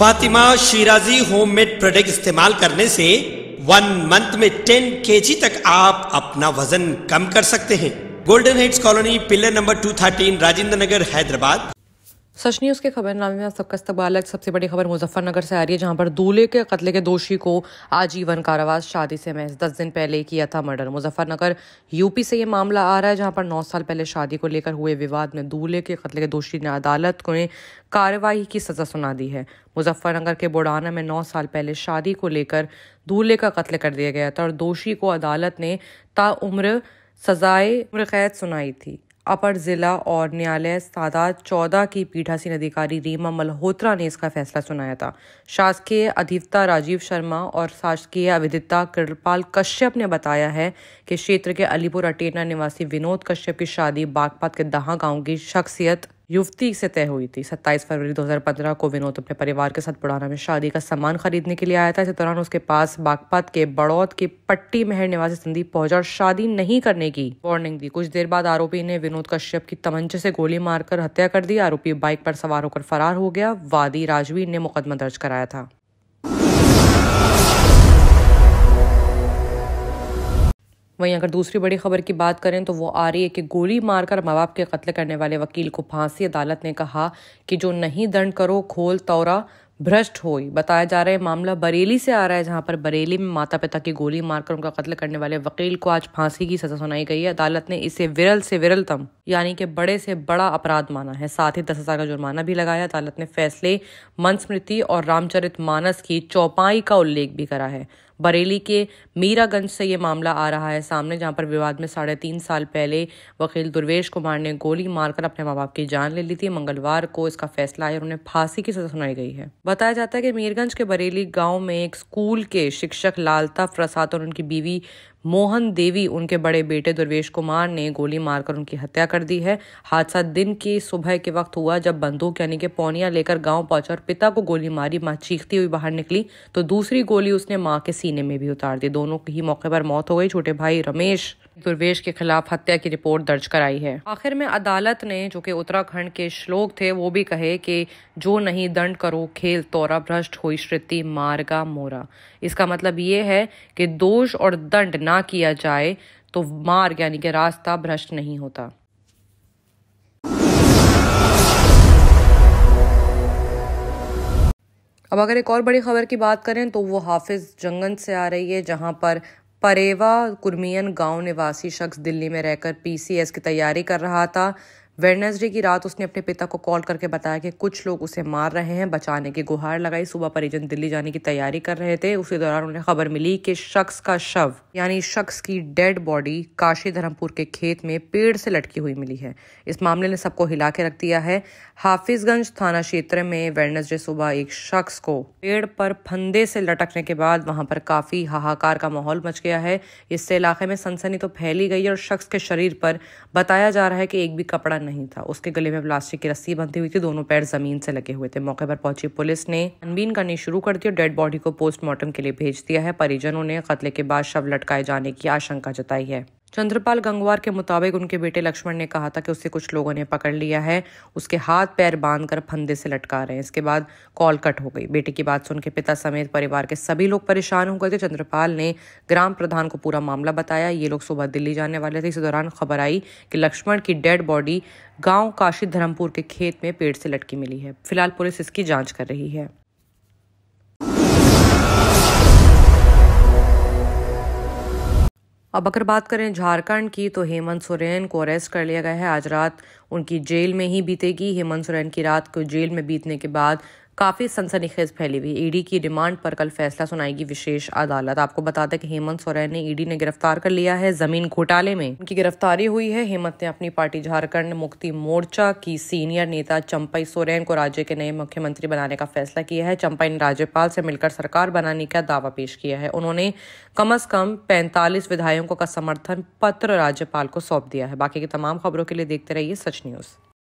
Fatima Shirazi homemade product इस्तेमाल करने से वन मंथ में टेन के तक आप अपना वजन कम कर सकते हैं golden heights colony pillar number two thirteen Rajendra Nagar Hyderabad सच उसके खबर खबरनामे में सबका इस्तेबाल है सबसे बड़ी खबर मुजफ्फरनगर से आ रही है जहां पर दूल्हे के कत्ल के दोषी को आजीवन कारावास शादी से महज दस दिन पहले किया था मर्डर मुजफ्फरनगर यूपी से ये मामला आ रहा है जहां पर नौ साल पहले शादी को लेकर हुए विवाद में दूल्हे के कत्ल के दोषी ने अदालत को कार्रवाई की सजा सुना दी है मुजफ्फरनगर के बोडाना में नौ साल पहले शादी को लेकर दूल्हे का कत्ल कर दिया गया था और दोषी को अदालत ने ताउम्र सजाए उम्र कैद सुनाई थी अपर जिला और न्यायालय सादात चौदह की पीठासीन अधिकारी रीमा मल्होत्रा ने इसका फैसला सुनाया था शासकीय अधिवक्ता राजीव शर्मा और शासकीय अविदिता कृपाल कश्यप ने बताया है कि क्षेत्र के अलीपुर अटेना निवासी विनोद कश्यप की शादी बागपात के दहा गांव की शख्सियत युवती से तय हुई थी 27 फरवरी 2015 को विनोद अपने परिवार के साथ पुराना में शादी का सामान खरीदने के लिए आया था इस दौरान उसके पास बागपात के बड़ौत की पट्टी महर निवासी संदीप पहुंचा और शादी नहीं करने की वार्निंग दी कुछ देर बाद आरोपी ने विनोद कश्यप की तमंचे से गोली मारकर हत्या कर दी आरोपी बाइक पर सवार होकर फरार हो गया वादी राजवीर ने मुकदमा दर्ज कराया था वहीं अगर दूसरी बड़ी खबर की बात करें तो वो आ रही है कि गोली मारकर माँ बाप के कत्ल करने वाले वकील को फांसी अदालत ने कहा कि जो नहीं दंड करो खोल तौरा भ्रष्ट हो बताया जा रहा है मामला बरेली से आ रहा है जहां पर बरेली में माता पिता की गोली मारकर उनका कत्ल करने वाले वकील को आज फांसी की सजा सुनाई गई है अदालत ने इसे विरल से विरलतम यानी कि बड़े से बड़ा अपराध माना है साथ ही दस हजार का जुर्माना भी लगाया अदालत ने फैसले मन स्मृति और रामचरित मानस की चौपाई का उल्लेख भी करा है बरेली के मीरागंज से ये मामला आ रहा है सामने जहां पर विवाद में साढ़े तीन साल पहले वकील दुर्वेश कुमार ने गोली मारकर अपने माँ बाप की जान ले ली थी मंगलवार को इसका फैसला आया और उन्हें फांसी की सजा सुनाई गई है बताया जाता है कि मीरगंज के बरेली गाँव में एक स्कूल के शिक्षक लालता प्रसाद और उनकी बीवी मोहन देवी उनके बड़े बेटे दुर्वेश कुमार ने गोली मारकर उनकी हत्या कर दी है हादसा दिन की सुबह के वक्त हुआ जब बंदूक यानी कि पौनिया लेकर गांव पहुंचा और पिता को गोली मारी मां चीखती हुई बाहर निकली तो दूसरी गोली उसने मां के सीने में भी उतार दी दोनों की ही मौके पर मौत हो गई छोटे भाई रमेश दुर्वेश के खिलाफ हत्या की रिपोर्ट दर्ज कराई है आखिर में अदालत ने जो कि उत्तराखंड के श्लोक थे वो भी कहे कि जो नहीं दंड करो खेल तोरा भ्रष्ट हुई श्रुति मारगा मोरा इसका मतलब ये है कि दोष और दंड ना किया जाए तो मार्ग यानी कि रास्ता भ्रष्ट नहीं होता अब अगर एक और बड़ी खबर की बात करें तो वो हाफिज़ जंगन से आ रही है जहां पर परेवा कुर्मियन गांव निवासी शख्स दिल्ली में रहकर पीसीएस की तैयारी कर रहा था वेडनेसडे की रात उसने अपने पिता को कॉल करके बताया कि कुछ लोग उसे मार रहे हैं बचाने की गुहार लगाई सुबह परिजन दिल्ली जाने की तैयारी कर रहे थे उसी दौरान उन्हें खबर मिली कि शख्स का शव यानी शख्स की डेड बॉडी काशी धर्मपुर के खेत में पेड़ से लटकी हुई मिली है इस मामले ने सबको हिला के रख दिया है हाफिजगंज थाना क्षेत्र में वेडनेसडे सुबह एक शख्स को पेड़ पर फंदे से लटकने के बाद वहां पर काफी हाहाकार का माहौल मच गया है इससे इलाके में सनसनी तो फैली गई और शख्स के शरीर पर बताया जा रहा है कि एक भी कपड़ा नहीं था उसके गले में प्लास्टिक की रस्सी बंधी हुई थी दोनों पैर जमीन से लगे हुए थे मौके पर पहुंची पुलिस ने छानबीन करनी शुरू कर दी और डेड बॉडी को पोस्टमार्टम के लिए भेज दिया है परिजनों ने कत्ले के बाद शव लटकाए जाने की आशंका जताई है चंद्रपाल गंगवार के मुताबिक उनके बेटे लक्ष्मण ने कहा था कि उसे कुछ लोगों ने पकड़ लिया है उसके हाथ पैर बांधकर फंदे से लटका रहे हैं इसके बाद कॉल कट हो गई बेटे की बात सुन के पिता समेत परिवार के सभी लोग परेशान हो गए थे चंद्रपाल ने ग्राम प्रधान को पूरा मामला बताया ये लोग सुबह दिल्ली जाने वाले थे इस दौरान खबर आई कि लक्ष्मण की डेड बॉडी गाँव काशी धर्मपुर के खेत में पेड़ से लटकी मिली है फिलहाल पुलिस इसकी जाँच कर रही है अब अगर बात करें झारखंड की तो हेमंत सोरेन को अरेस्ट कर लिया गया है आज रात उनकी जेल में ही बीतेगी हेमंत सोरेन की रात को जेल में बीतने के बाद काफ़ी सनसनीखेज फैली हुई ईडी e की रिमांड पर कल फैसला सुनाएगी विशेष अदालत आपको बता दें कि हेमंत सोरेन ने ईडी e ने गिरफ्तार कर लिया है जमीन घोटाले में उनकी गिरफ्तारी हुई है हेमंत ने अपनी पार्टी झारखंड मुक्ति मोर्चा की सीनियर नेता चंपई सोरेन को राज्य के नए मुख्यमंत्री बनाने का फैसला किया है चंपई ने राज्यपाल से मिलकर सरकार बनाने का दावा पेश किया है उन्होंने कम अज कम पैंतालीस विधायकों का समर्थन पत्र राज्यपाल को सौंप दिया है बाकी की तमाम खबरों के लिए देखते रहिए सच न्यूज़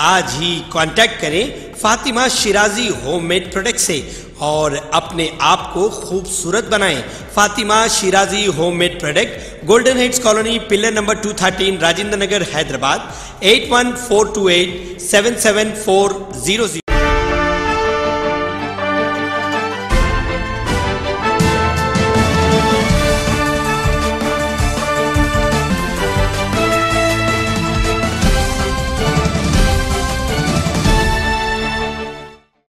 आज ही कांटेक्ट करें फातिमा शिराजी होममेड प्रोडक्ट से और अपने आप को खूबसूरत बनाएं Fatima Shirazi homemade product golden heights colony pillar number 213 Rajendra Nagar Hyderabad eight one four two eight seven seven four zero zero